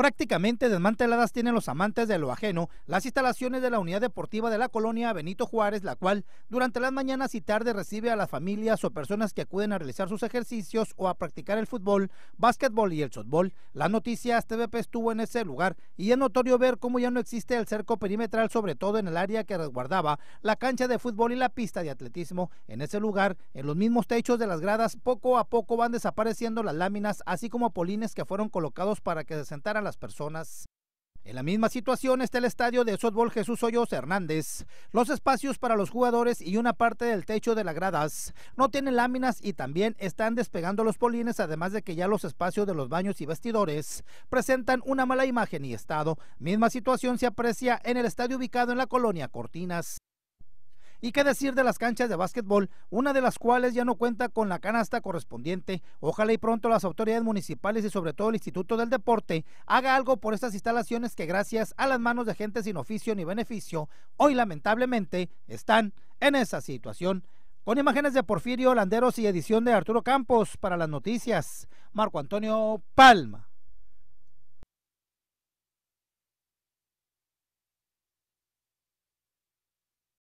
prácticamente desmanteladas tienen los amantes de lo ajeno las instalaciones de la unidad deportiva de la colonia Benito Juárez, la cual durante las mañanas y tarde recibe a las familias o personas que acuden a realizar sus ejercicios o a practicar el fútbol, básquetbol y el softball. Las noticias TVP estuvo en ese lugar y es notorio ver cómo ya no existe el cerco perimetral, sobre todo en el área que resguardaba la cancha de fútbol y la pista de atletismo. En ese lugar, en los mismos techos de las gradas, poco a poco van desapareciendo las láminas, así como polines que fueron colocados para que se sentaran las personas. En la misma situación está el estadio de fútbol Jesús Hoyos Hernández. Los espacios para los jugadores y una parte del techo de las gradas no tienen láminas y también están despegando los polines, además de que ya los espacios de los baños y vestidores presentan una mala imagen y estado. Misma situación se aprecia en el estadio ubicado en la colonia Cortinas. Y qué decir de las canchas de básquetbol, una de las cuales ya no cuenta con la canasta correspondiente. Ojalá y pronto las autoridades municipales y sobre todo el Instituto del Deporte haga algo por estas instalaciones que gracias a las manos de gente sin oficio ni beneficio, hoy lamentablemente están en esa situación. Con imágenes de Porfirio Landeros y edición de Arturo Campos para las noticias, Marco Antonio Palma.